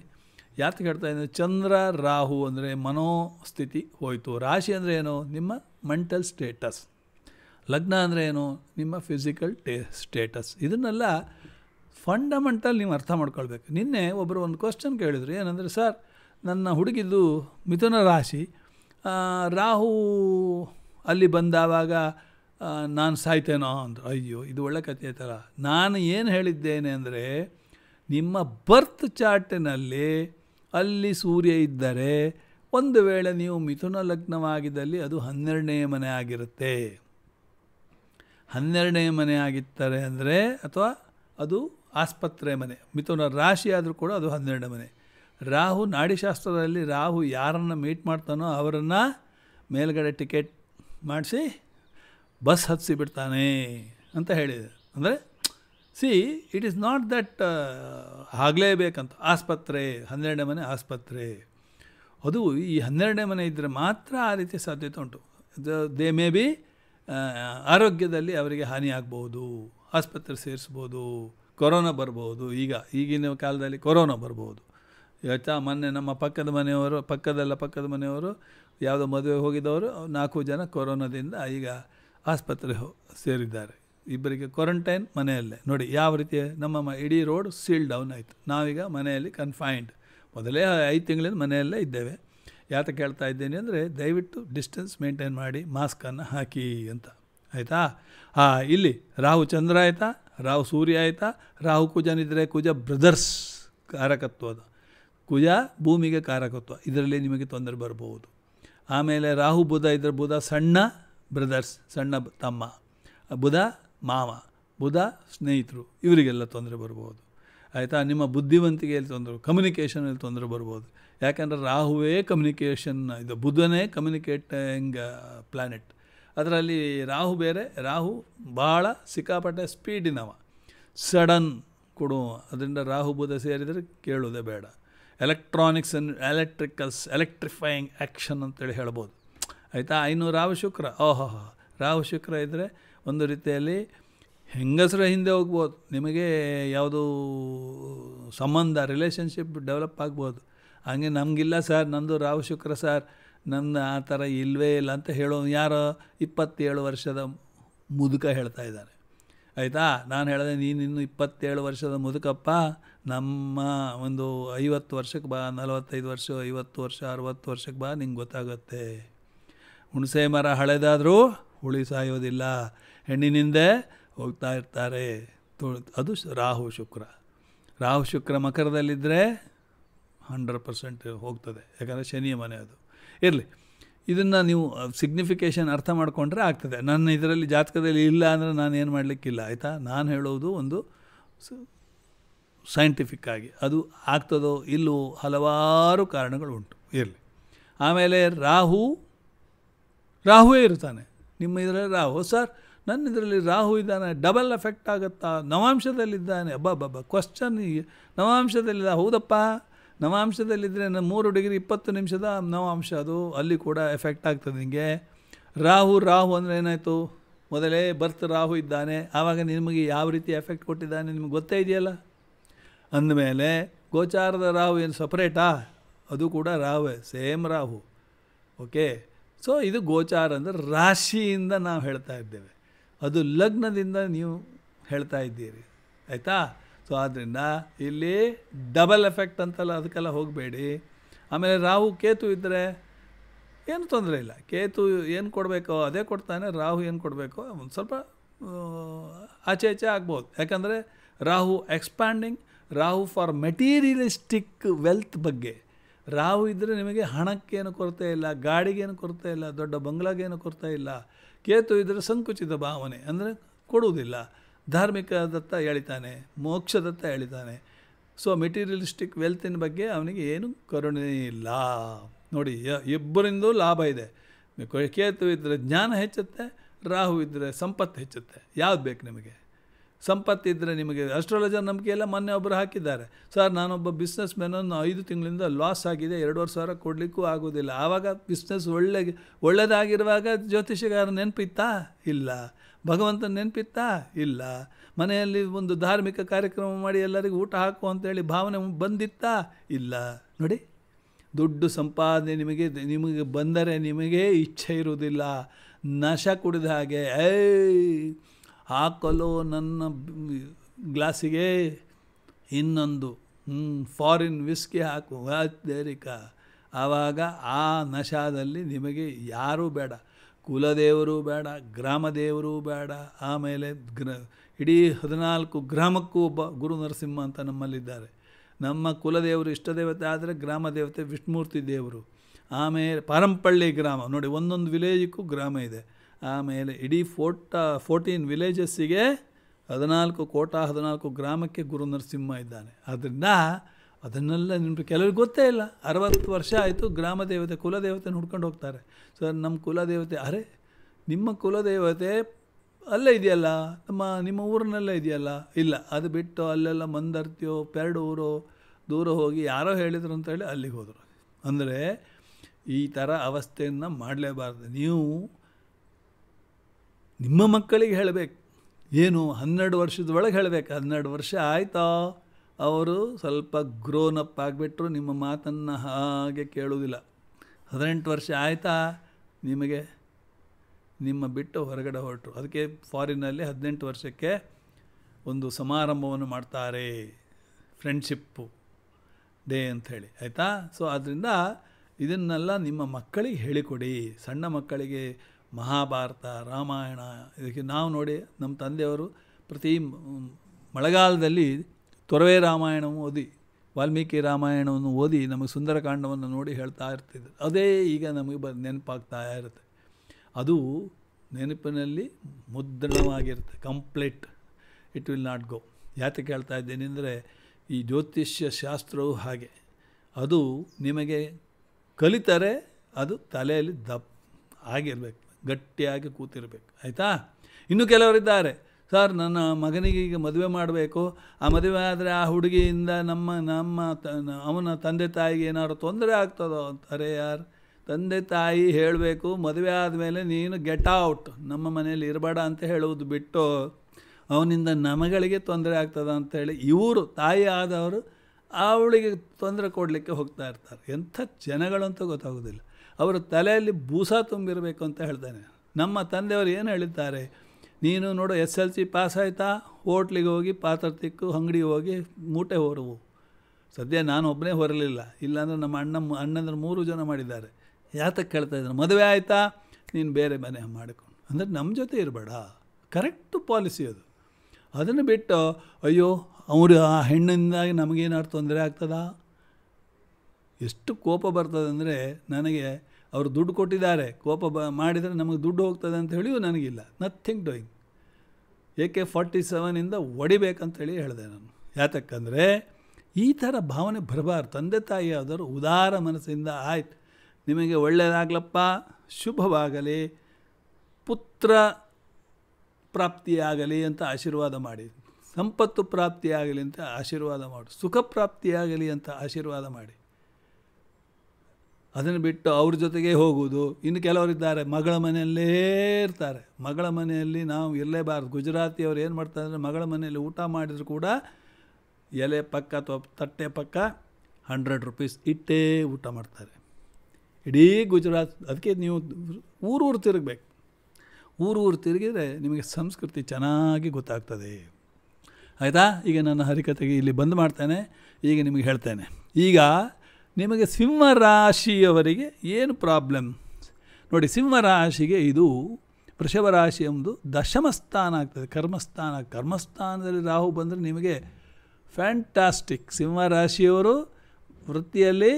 ಯಾತಕ್ಕೆ ಹೇಳ್ತಾ ಇದ್ದೀನಿ ಚಂದ್ರ ರಾಹು ಅಂದರೆ ಮನೋಸ್ಥಿತಿ ಹೋಯಿತು ರಾಶಿ ಅಂದರೆ ಏನು ನಿಮ್ಮ ಮೆಂಟಲ್ ಸ್ಟೇಟಸ್ ಲಗ್ನ ಅಂದರೆ ಏನು ನಿಮ್ಮ ಫಿಸಿಕಲ್ ಟೇ ಸ್ಟೇಟಸ್ ಇದನ್ನೆಲ್ಲ ಫಂಡಮೆಂಟಲ್ ನೀವು ಅರ್ಥ ಮಾಡ್ಕೊಳ್ಬೇಕು ನಿನ್ನೆ ಒಬ್ಬರು ಒಂದು ಕ್ವಶನ್ ಕೇಳಿದರು ಏನಂದರೆ ಸರ್ ನನ್ನ ಹುಡುಗಿದ್ದು ಮಿಥುನ ರಾಶಿ ರಾಹು ಅಲ್ಲಿ ಬಂದಾವಾಗ ನಾನು ಸಾಯ್ತೇನೋ ಅಂದರು ಅಯ್ಯೋ ಇದು ಒಳ್ಳೆ ಕಥೆ ಥರ ನಾನು ಏನು ಹೇಳಿದ್ದೇನೆ ಅಂದರೆ ನಿಮ್ಮ ಬರ್ತ್ ಚಾರ್ಟಿನಲ್ಲಿ ಅಲ್ಲಿ ಸೂರ್ಯ ಇದ್ದರೆ ಒಂದು ವೇಳೆ ನೀವು ಮಿಥುನ ಲಗ್ನವಾಗಿದ್ದಲ್ಲಿ ಅದು ಹನ್ನೆರಡನೇ ಮನೆ ಆಗಿರುತ್ತೆ ಹನ್ನೆರಡನೇ ಮನೆ ಆಗಿತ್ತಾರೆ ಅಂದರೆ ಅಥವಾ ಅದು ಆಸ್ಪತ್ರೆ ಮನೆ ಮಿಥುನ ರಾಶಿಯಾದರೂ ಕೂಡ ಅದು ಹನ್ನೆರಡನೇ ಮನೆ ರಾಹು ನಾಡಿಶಾಸ್ತ್ರದಲ್ಲಿ ರಾಹು ಯಾರನ್ನು ಮೀಟ್ ಮಾಡ್ತಾನೋ ಅವರನ್ನು ಮೇಲ್ಗಡೆ ಟಿಕೆಟ್ ಮಾಡಿಸಿ ಬಸ್ ಹತ್ತಿಸಿ ಬಿಡ್ತಾನೆ ಅಂತ ಹೇಳಿದೆ ಅಂದರೆ see it is not that ಆಗಲೇಬೇಕಂತ ಆಸ್ಪತ್ರೆ ಹನ್ನೆರಡನೇ ಮನೆ ಆಸ್ಪತ್ರೆ ಅದು ಈ ಹನ್ನೆರಡನೇ ಮನೆ ಇದ್ದರೆ ಮಾತ್ರ ಆ ರೀತಿ ಸಾಧ್ಯತೆ ಉಂಟು ದೇ ಮೇ ಬಿ ಆರೋಗ್ಯದಲ್ಲಿ ಅವರಿಗೆ ಹಾನಿಯಾಗ್ಬೋದು ಆಸ್ಪತ್ರೆ ಸೇರಿಸ್ಬೋದು ಕೊರೋನಾ ಬರ್ಬೋದು ಈಗ ಈಗಿನ ಕಾಲದಲ್ಲಿ ಕೊರೋನಾ ಬರ್ಬೋದು ಇವತ್ತಾ ಮೊನ್ನೆ ನಮ್ಮ ಪಕ್ಕದ ಮನೆಯವರು ಪಕ್ಕದಲ್ಲ ಪಕ್ಕದ ಮನೆಯವರು ಯಾವುದೋ ಮದುವೆ ಹೋಗಿದ್ದವರು ನಾಲ್ಕು ಜನ ಕೊರೋನಾದಿಂದ ಈಗ ಆಸ್ಪತ್ರೆ ಹೋ ಸೇರಿದ್ದಾರೆ ಇಬ್ಬರಿಗೆ ಕ್ವಾರಂಟೈನ್ ಮನೆಯಲ್ಲೇ ನೋಡಿ ಯಾವ ರೀತಿ ನಮ್ಮ ಇಡೀ ರೋಡ್ ಸೀಲ್ ಡೌನ್ ಆಯಿತು ನಾವೀಗ ಮನೆಯಲ್ಲಿ ಕನ್ಫೈನ್ಡ್ ಮೊದಲೇ ಐದು ತಿಂಗಳಿಂದ ಮನೆಯಲ್ಲೇ ಇದ್ದೇವೆ ಯಾತ ಕೇಳ್ತಾ ಇದ್ದೇನೆ ಅಂದರೆ ದಯವಿಟ್ಟು ಡಿಸ್ಟೆನ್ಸ್ ಮೇಂಟೈನ್ ಮಾಡಿ ಮಾಸ್ಕನ್ನು ಹಾಕಿ ಅಂತ ಆಯಿತಾ ಹಾಂ ಇಲ್ಲಿ ರಾಹು ಚಂದ್ರ ಆಯಿತಾ ರಾಹು ಸೂರ್ಯ ಆಯಿತಾ ರಾಹು ಕುಜನಿದ್ರೆ ಕುಜ ಬ್ರದರ್ಸ್ ಕಾರಕತ್ವದ ಕುಜ ಭೂಮಿಗೆ ಕಾರಕತ್ವ ಇದರಲ್ಲಿ ನಿಮಗೆ ತೊಂದರೆ ಬರಬಹುದು ಆಮೇಲೆ ರಾಹು ಬುಧ ಇದ್ರ ಬುಧ ಸಣ್ಣ ಬ್ರದರ್ಸ್ ಸಣ್ಣ ತಮ್ಮ ಬುಧ ಮಾವ ಬುಧ ಸ್ನೇಹಿತರು ಇವರಿಗೆಲ್ಲ ತೊಂದರೆ ಬರ್ಬೋದು ಆಯಿತಾ ನಿಮ್ಮ ಬುದ್ಧಿವಂತಿಕೆಯಲ್ಲಿ ತೊಂದರೆ ಕಮ್ಯುನಿಕೇಷನಲ್ಲಿ ತೊಂದರೆ ಬರ್ಬೋದು ಯಾಕೆಂದರೆ ರಾಹುವೇ ಕಮ್ಯುನಿಕೇಷನ್ ಇದು ಬುಧನೇ ಕಮ್ಯುನಿಕೇಟಿಂಗ್ ಪ್ಲ್ಯಾನೆಟ್ ಅದರಲ್ಲಿ ರಾಹು ಬೇರೆ ರಾಹು ಭಾಳ ಸಿಕ್ಕಾಪಟ್ಟೆ ಸ್ಪೀಡಿನವ ಸಡನ್ ಕೊಡುವ ಅದರಿಂದ ರಾಹು ಬುಧ ಸೇರಿದರೆ ಕೇಳೋದೇ ಬೇಡ electronics and electricals electrifying action ಅಂತೇಳಿ ಹೇಳ್ಬೋದು ಆಯಿತಾ ಇನ್ನು ರಾಹು ಶುಕ್ರ ಓಹೋ ರಾಹು ಶುಕ್ರ ಇದ್ದರೆ ಒಂದು ರೀತಿಯಲ್ಲಿ ಹೆಂಗಸರ ಹಿಂದೆ ಹೋಗ್ಬೋದು ನಿಮಗೆ ಯಾವುದು ಸಂಬಂಧ ರಿಲೇಷನ್ಶಿಪ್ ಡೆವಲಪ್ ಆಗ್ಬೋದು ಹಾಗೆ ನಮಗಿಲ್ಲ ಸರ್ ನಂದು ರಾಹು ಶುಕ್ರ ಸರ್ ನನ್ನ ಆ ಥರ ಇಲ್ಲವೇ ಇಲ್ಲ ಅಂತ ಹೇಳೋ ಯಾರೋ ಇಪ್ಪತ್ತೇಳು ವರ್ಷದ ಮುದುಕ ಹೇಳ್ತಾ ಇದ್ದಾರೆ ಆಯಿತಾ ನಾನು ಹೇಳಿದೆ ನೀನು ಇನ್ನು ಇಪ್ಪತ್ತೇಳು ವರ್ಷದ ಮುದುಕಪ್ಪ ನಮ್ಮ ಒಂದು ಐವತ್ತು ವರ್ಷಕ್ಕೆ ಬಾ ನಲವತ್ತೈದು ವರ್ಷ ಐವತ್ತು ವರ್ಷ ಅರುವತ್ತು ವರ್ಷಕ್ಕೆ ಬಾ ನಿಂಗೆ ಗೊತ್ತಾಗುತ್ತೆ ಹುಣಸೆ ಮರ ಹಳೆದಾದರೂ ಹುಳಿ ಸಾಯೋದಿಲ್ಲ ಹೆಣ್ಣಿನಿಂದೆ ಹೋಗ್ತಾ ಇರ್ತಾರೆ ಅದು ರಾಹು ಶುಕ್ರ ರಾಹು ಶುಕ್ರ ಮಕರದಲ್ಲಿದ್ದರೆ ಹಂಡ್ರೆಡ್ ಪರ್ಸೆಂಟ್ ಹೋಗ್ತದೆ ಯಾಕಂದರೆ ಶನಿಯ ಮನೆ ಅದು ಇರಲಿ ಇದನ್ನು ನೀವು ಸಿಗ್ನಿಫಿಕೇಶನ್ ಅರ್ಥ ಮಾಡಿಕೊಂಡ್ರೆ ಆಗ್ತದೆ ನನ್ನ ಇದರಲ್ಲಿ ಜಾತಕದಲ್ಲಿ ಇಲ್ಲ ಅಂದರೆ ನಾನು ಏನು ಮಾಡಲಿಕ್ಕಿಲ್ಲ ಆಯಿತಾ ನಾನು ಹೇಳೋದು ಒಂದು ಸೈಂಟಿಫಿಕ್ಕಾಗಿ ಅದು ಆಗ್ತದೋ ಇಲ್ಲೋ ಹಲವಾರು ಕಾರಣಗಳು ಉಂಟು ಇರಲಿ ಆಮೇಲೆ ರಾಹು ರಾಹುವೇ ಇರ್ತಾನೆ ನಿಮ್ಮ ಇದರಲ್ಲಿ ರಾಹು ಸರ್ ನನ್ನ ಇದರಲ್ಲಿ ರಾಹು ಇದ್ದಾನೆ ಡಬಲ್ ಎಫೆಕ್ಟ್ ಆಗುತ್ತಾ ನವಾಂಶದಲ್ಲಿದ್ದಾನೆ ಅಬ್ಬಾ ಬಬ್ಬ ಕ್ವಶನ್ ನವಾಂಶದಲ್ಲಿದ್ದ ಹೌದಪ್ಪ ನವಾಂಶದಲ್ಲಿದ್ದರೆ ಮೂರು ಡಿಗ್ರಿ ಇಪ್ಪತ್ತು ನಿಮಿಷದ ನವಾಂಶ ಅದು ಅಲ್ಲಿ ಕೂಡ ಎಫೆಕ್ಟ್ ಆಗ್ತದೆ ನಿಮಗೆ ರಾಹು ರಾಹು ಅಂದರೆ ಏನಾಯಿತು ಮೊದಲೇ ಬರ್ತ್ ರಾಹು ಇದ್ದಾನೆ ಆವಾಗ ನಿಮಗೆ ಯಾವ ರೀತಿ ಎಫೆಕ್ಟ್ ಕೊಟ್ಟಿದ್ದಾನೆ ನಿಮ್ಗೆ ಗೊತ್ತೇ ಇದೆಯಲ್ಲ ಅಂದಮೇಲೆ ಗೋಚಾರದ ರಾಹು ಏನು ಸಪ್ರೇಟಾ ಅದು ಕೂಡ ರಾಹುವೆ ಸೇಮ್ ರಾಹು ಓಕೆ ಸೊ ಇದು ಗೋಚಾರ ಅಂದರೆ ರಾಶಿಯಿಂದ ನಾವು ಹೇಳ್ತಾ ಇದ್ದೇವೆ ಅದು ಲಗ್ನದಿಂದ ನೀವು ಹೇಳ್ತಾ ಇದ್ದೀರಿ ಆಯಿತಾ ಸೊ ಆದ್ದರಿಂದ ಇಲ್ಲಿ ಡಬಲ್ ಎಫೆಕ್ಟ್ ಅಂತಲ್ಲ ಅದಕ್ಕೆಲ್ಲ ಹೋಗಬೇಡಿ ಆಮೇಲೆ ರಾಹು ಕೇತು ಇದ್ದರೆ ಏನು ತೊಂದರೆ ಇಲ್ಲ ಕೇತು ಏನು ಕೊಡಬೇಕೋ ಅದೇ ಕೊಡ್ತಾನೆ ರಾಹು ಏನು ಕೊಡಬೇಕೋ ಒಂದು ಸ್ವಲ್ಪ ಆಚೆ ಆಚೆ ಆಗ್ಬೋದು ಯಾಕಂದರೆ Rahu expanding Rahu for materialistic wealth ಬಗ್ಗೆ ರಾಹು ಇದ್ದರೆ ನಿಮಗೆ ಹಣಕ್ಕೇನು ಕೊರತೆ ಇಲ್ಲ ಗಾಡಿಗೇನು ಕೊರತೆ ಇಲ್ಲ ದೊಡ್ಡ ಬಂಗ್ಲಾಗೇನು ಕೊರತೆ ಇಲ್ಲ ಕೇತು ಇದ್ದರೆ ಸಂಕುಚಿತ ಭಾವನೆ ಅಂದರೆ ಕೊಡುವುದಿಲ್ಲ ಧಾರ್ಮಿಕದತ್ತ ಎಳಿತಾನೆ ಮೋಕ್ಷದತ್ತ ಹೇಳಿತಾನೆ ಸೊ ಮೆಟೀರಿಯಲಿಸ್ಟಿಕ್ ವೆಲ್ತಿನ ಬಗ್ಗೆ ಅವನಿಗೆ ಏನು ಕರುಣೆ ಇಲ್ಲ ನೋಡಿ ಇಬ್ಬರಿಂದೂ ಲಾಭ ಇದೆ ಕೇತು ಇದ್ದರೆ ಜ್ಞಾನ ಹೆಚ್ಚುತ್ತೆ ರಾಹು ಇದ್ದರೆ ಸಂಪತ್ತು ಹೆಚ್ಚುತ್ತೆ ಯಾವ್ದು ಬೇಕು ನಿಮಗೆ ಸಂಪತ್ತಿದ್ದರೆ ನಿಮಗೆ ಅಸ್ಟ್ರಾಲಜರ್ ಎಲ್ಲ ಮೊನ್ನೆ ಒಬ್ಬರು ಹಾಕಿದ್ದಾರೆ ಸರ್ ನಾನೊಬ್ಬ ಬಿಸ್ನೆಸ್ ಮ್ಯಾನನ್ನು ಐದು ತಿಂಗಳಿಂದ ಲಾಸ್ ಆಗಿದೆ ಎರಡೂವರೆ ಸಾವಿರ ಕೊಡಲಿಕ್ಕೂ ಆಗೋದಿಲ್ಲ ಆವಾಗ ಬಿಸ್ನೆಸ್ ಒಳ್ಳೆ ಒಳ್ಳೆಯದಾಗಿರುವಾಗ ಜ್ಯೋತಿಷಿಗಾರ ನೆನಪಿತ್ತಾ ಇಲ್ಲ ಭಗವಂತನ ನೆನಪಿತ್ತಾ ಇಲ್ಲ ಮನೆಯಲ್ಲಿ ಒಂದು ಧಾರ್ಮಿಕ ಕಾರ್ಯಕ್ರಮ ಮಾಡಿ ಎಲ್ಲರಿಗೂ ಊಟ ಹಾಕು ಅಂತೇಳಿ ಭಾವನೆ ಬಂದಿತ್ತಾ ಇಲ್ಲ ನೋಡಿ ದುಡ್ಡು ಸಂಪಾದನೆ ನಿಮಗೆ ನಿಮಗೆ ಬಂದರೆ ನಿಮಗೇ ಇಚ್ಛೆ ಇರುವುದಿಲ್ಲ ನಶ ಕುಡಿದ ಹಾಗೆ ಐ ಹಾಕಲು ನನ್ನ ಗ್ಲಾಸಿಗೆ ಇನ್ನೊಂದು ಫಾರಿನ್ ವಿಸ್ಕಿ ಹಾಕು ದೇರಿಕ ಆವಾಗ ಆ ನಶಾದಲ್ಲಿ ನಿಮಗೆ ಯಾರೂ ಬೇಡ ಕುಲದೇವರು ಬೇಡ ಗ್ರಾಮದೇವರು ಬೇಡ ಆಮೇಲೆ ಗ್ರ ಇಡೀ ಹದಿನಾಲ್ಕು ಗ್ರಾಮಕ್ಕೂ ಒಬ್ಬ ಗುರು ನರಸಿಂಹ ಅಂತ ನಮ್ಮಲ್ಲಿದ್ದಾರೆ ನಮ್ಮ ಕುಲದೇವರು ಇಷ್ಟದೇವತೆ ಆದರೆ ಗ್ರಾಮ ದೇವತೆ ವಿಷ್ಣುಮೂರ್ತಿ ದೇವರು ಆಮೇಲೆ ಪಾರಂಪಳ್ಳಿ ಗ್ರಾಮ ನೋಡಿ ಒಂದೊಂದು ವಿಲೇಜಿಗೂ ಗ್ರಾಮ ಇದೆ ಆಮೇಲೆ ಇಡೀ ಫೋರ್ಟ ಫೋರ್ಟೀನ್ ವಿಲೇಜಸ್ಸಿಗೆ ಹದಿನಾಲ್ಕು ಕೋಟ ಹದಿನಾಲ್ಕು ಗ್ರಾಮಕ್ಕೆ ಗುರು ನರಸಿಂಹ ಇದ್ದಾನೆ ಆದ್ದರಿಂದ ಅದನ್ನೆಲ್ಲ ನಿಮಗೆ ಕೆಲವ್ರಿಗೆ ಗೊತ್ತೇ ಇಲ್ಲ ಅರವತ್ತು ವರ್ಷ ಆಯಿತು ಗ್ರಾಮ ದೇವತೆ ಕುಲದೇವತೆನ ಹುಡ್ಕೊಂಡು ಹೋಗ್ತಾರೆ ಸರ್ ನಮ್ಮ ಕುಲದೇವತೆ ಅರೆ ನಿಮ್ಮ ಕುಲದೇವತೆ ಅಲ್ಲೇ ಇದೆಯಲ್ಲ ನಮ್ಮ ನಿಮ್ಮ ಊರಿನಲ್ಲೇ ಇದೆಯಲ್ಲ ಇಲ್ಲ ಅದು ಬಿಟ್ಟು ಅಲ್ಲೆಲ್ಲ ಮಂದರ್ತಿಯೋ ಪೆರಡೂರು ದೂರ ಹೋಗಿ ಯಾರೋ ಹೇಳಿದ್ರು ಅಂತೇಳಿ ಅಲ್ಲಿಗೆ ಹೋದರು ಅಂದರೆ ಈ ಥರ ಅವಸ್ಥೆಯನ್ನು ಮಾಡಲೇಬಾರ್ದು ನೀವು ನಿಮ್ಮ ಮಕ್ಕಳಿಗೆ ಹೇಳಬೇಕು ಏನು ಹನ್ನೆರಡು ವರ್ಷದ ಒಳಗೆ ಹೇಳಬೇಕು ಹನ್ನೆರಡು ವರ್ಷ ಆಯಿತಾ ಅವರು ಸ್ವಲ್ಪ ಗ್ರೋನಪ್ ಆಗಿಬಿಟ್ರು ನಿಮ್ಮ ಮಾತನ್ನು ಹಾಗೆ ಕೇಳುವುದಿಲ್ಲ ಹದಿನೆಂಟು ವರ್ಷ ಆಯಿತಾ ನಿಮಗೆ ನಿಮ್ಮ ಬಿಟ್ಟು ಹೊರಗಡೆ ಹೊರಟರು ಅದಕ್ಕೆ ಫಾರಿನಲ್ಲಿ ಹದಿನೆಂಟು ವರ್ಷಕ್ಕೆ ಒಂದು ಸಮಾರಂಭವನ್ನು ಮಾಡ್ತಾರೆ ಫ್ರೆಂಡ್ಶಿಪ್ಪು ಡೇ ಅಂಥೇಳಿ ಆಯಿತಾ ಸೊ ಆದ್ದರಿಂದ ಇದನ್ನೆಲ್ಲ ನಿಮ್ಮ ಮಕ್ಕಳಿಗೆ ಹೇಳಿಕೊಡಿ ಸಣ್ಣ ಮಕ್ಕಳಿಗೆ ಮಹಾಭಾರತ ರಾಮಾಯಣ ಇದಕ್ಕೆ ನಾವು ನೋಡಿ ನಮ್ಮ ತಂದೆಯವರು ಪ್ರತಿ ಮಳೆಗಾಲದಲ್ಲಿ ತೊರವೆ ರಾಮಾಯಣವನ್ನು ಓದಿ ವಾಲ್ಮೀಕಿ ರಾಮಾಯಣವನ್ನು ಓದಿ ನಮಗೆ ಸುಂದರಕಾಂಡವನ್ನು ನೋಡಿ ಹೇಳ್ತಾ ಇರ್ತಿದ್ರು ಅದೇ ಈಗ ನಮಗೆ ಬ ನೆನಪಾಗ್ತಾ ಇರುತ್ತೆ ಅದು ನೆನಪಿನಲ್ಲಿ ಮುದ್ರಣವಾಗಿರುತ್ತೆ complete it will not go ಯಾತಕ್ಕೆ ಹೇಳ್ತಾ ಇದ್ದೇನೆ ಅಂದರೆ ಈ ಜ್ಯೋತಿಷ್ಯ ಶಾಸ್ತ್ರವು ಹಾಗೆ ಅದು ನಿಮಗೆ ಕಲಿತರೆ ಅದು ತಲೆಯಲ್ಲಿ ದಪ್ ಆಗಿರಬೇಕು ಗಟ್ಟಿಯಾಗಿ ಕೂತಿರಬೇಕು ಆಯಿತಾ ಇನ್ನು ಕೆಲವರಿದ್ದಾರೆ ಸರ್ ನನ್ನ ಮಗನಿಗೆ ಈಗ ಮದುವೆ ಮಾಡಬೇಕು ಆ ಮದುವೆ ಆದರೆ ಆ ಹುಡುಗಿಯಿಂದ ನಮ್ಮ ನಮ್ಮ ತ ಅವನ ತಂದೆ ತಾಯಿಗೆ ಏನಾದ್ರು ತೊಂದರೆ ಆಗ್ತದೋ ಅಂತಾರೆ ಯಾರು ತಂದೆ ತಾಯಿ ಹೇಳಬೇಕು ಮದುವೆ ಆದಮೇಲೆ ನೀನು ಗೆಟ್ ಔಟ್ ನಮ್ಮ ಮನೆಯಲ್ಲಿ ಇರಬೇಡ ಅಂತ ಹೇಳುವುದು ಬಿಟ್ಟು ಅವನಿಂದ ನಮಗಳಿಗೆ ತೊಂದರೆ ಆಗ್ತದ ಅಂತೇಳಿ ಇವರು ತಾಯಿ ಆದವರು ಅವಳಿಗೆ ತೊಂದರೆ ಕೊಡಲಿಕ್ಕೆ ಹೋಗ್ತಾ ಇರ್ತಾರೆ ಎಂಥ ಜನಗಳಂತೂ ಗೊತ್ತಾಗೋದಿಲ್ಲ ಅವರ ತಲೆಯಲ್ಲಿ ಬೂಸ ತುಂಬಿರಬೇಕು ಅಂತ ಹೇಳ್ತಾನೆ ನಮ್ಮ ತಂದೆಯವರು ಏನು ಹೇಳಿದ್ದಾರೆ ನೀನು ನೋಡು ಎಸ್ ಎಲ್ ಸಿ ಪಾಸ್ ಆಯಿತಾ ಹೋಟ್ಲಿಗೆ ಹೋಗಿ ಪಾತ್ರ ತಿಕ್ಕು ಅಂಗಡಿಗೆ ಹೋಗಿ ಮೂಟೆ ಹೊರವು ಸದ್ಯ ನಾನು ಒಬ್ಬನೇ ಹೊರಲಿಲ್ಲ ಇಲ್ಲಾಂದರೆ ನಮ್ಮ ಅಣ್ಣ ಅಣ್ಣಂದ್ರೆ ಮೂರು ಜನ ಮಾಡಿದ್ದಾರೆ ಯಾತಕ್ಕೆ ಕೇಳ್ತಾ ಇದ್ದಾರೆ ಮದುವೆ ಆಯಿತಾ ನೀನು ಬೇರೆ ಮನೆ ಮಾಡಿಕೊಂಡು ಅಂದರೆ ನಮ್ಮ ಜೊತೆ ಇರಬೇಡ ಕರೆಕ್ಟ್ ಪಾಲಿಸಿ ಅದು ಅದನ್ನು ಬಿಟ್ಟು ಅಯ್ಯೋ ಅವರು ಆ ಹೆಣ್ಣಿಂದಾಗಿ ನಮಗೇನಾದ್ರು ತೊಂದರೆ ಆಗ್ತದಾ ಎಷ್ಟು ಕೋಪ ಬರ್ತದೆ ಅಂದರೆ ನನಗೆ ಅವರು ದುಡ್ಡು ಕೊಟ್ಟಿದ್ದಾರೆ ಕೋಪ ಬ ಮಾಡಿದರೆ ನಮಗೆ ದುಡ್ಡು ಹೋಗ್ತದೆ ಅಂತ ಹೇಳಿಯೂ ನನಗಿಲ್ಲ nothing doing A K forty ಸೆವೆನಿಂದ ಹೊಡಿಬೇಕಂತೇಳಿ ಹೇಳಿದೆ ನಾನು ಯಾತಕ್ಕಂದರೆ ಈ ಥರ ಭಾವನೆ ಬರಬಾರ್ದು ತಂದೆ ತಾಯಿ ಆದರೂ ಉದಾರ ಮನಸ್ಸಿಂದ ಆಯ್ತು ನಿಮಗೆ ಒಳ್ಳೆಯದಾಗ್ಲಪ್ಪ ಶುಭವಾಗಲಿ ಪುತ್ರ ಪ್ರಾಪ್ತಿಯಾಗಲಿ ಅಂತ ಆಶೀರ್ವಾದ ಮಾಡಿ ಸಂಪತ್ತು ಪ್ರಾಪ್ತಿಯಾಗಲಿ ಅಂತ ಆಶೀರ್ವಾದ ಮಾಡಿ ಸುಖ ಪ್ರಾಪ್ತಿಯಾಗಲಿ ಅಂತ ಆಶೀರ್ವಾದ ಮಾಡಿ ಅದನ್ನು ಬಿಟ್ಟು ಅವ್ರ ಜೊತೆಗೆ ಹೋಗುವುದು ಇನ್ನು ಇದ್ದಾರೆ ಮಗಳ ಮನೆಯಲ್ಲೇ ಇರ್ತಾರೆ ಮಗಳ ಮನೆಯಲ್ಲಿ ನಾವು ಇರಲೇಬಾರ್ದು ಗುಜರಾತಿಯವ್ರು ಏನು ಮಾಡ್ತಾರೆ ಅಂದರೆ ಮಗಳ ಮನೆಯಲ್ಲಿ ಊಟ ಮಾಡಿದರೂ ಕೂಡ ಎಲೆ ಪಕ್ಕ ಅಥವಾ ತಟ್ಟೆ ಪಕ್ಕ ಹಂಡ್ರೆಡ್ ರುಪೀಸ್ ಇಟ್ಟೇ ಊಟ ಮಾಡ್ತಾರೆ ಇಡೀ ಗುಜರಾತ್ ಅದಕ್ಕೆ ನೀವು ಊರೂರು ತಿರುಗಬೇಕು ಊರು ಊರು ತಿರುಗಿದರೆ ನಿಮಗೆ ಸಂಸ್ಕೃತಿ ಚೆನ್ನಾಗಿ ಗೊತ್ತಾಗ್ತದೆ ಆಯಿತಾ ಈಗ ನನ್ನ ಹರಿಕತೆಗೆ ಇಲ್ಲಿ ಬಂದ್ ಮಾಡ್ತೇನೆ ಈಗ ನಿಮಗೆ ಹೇಳ್ತೇನೆ ಈಗ ನಿಮಗೆ ಸಿಂಹರಾಶಿಯವರಿಗೆ ಏನು ಪ್ರಾಬ್ಲಮ್ ನೋಡಿ ಸಿಂಹರಾಶಿಗೆ ಇದು ವೃಷಭ ರಾಶಿ ದಶಮ ದಶಮಸ್ಥಾನ ಆಗ್ತದೆ ಕರ್ಮಸ್ಥಾನ ಕರ್ಮಸ್ಥಾನದಲ್ಲಿ ರಾಹು ಬಂದರೆ ನಿಮಗೆ ಫ್ಯಾಂಟಾಸ್ಟಿಕ್ ಸಿಂಹರಾಶಿಯವರು ವೃತ್ತಿಯಲ್ಲಿ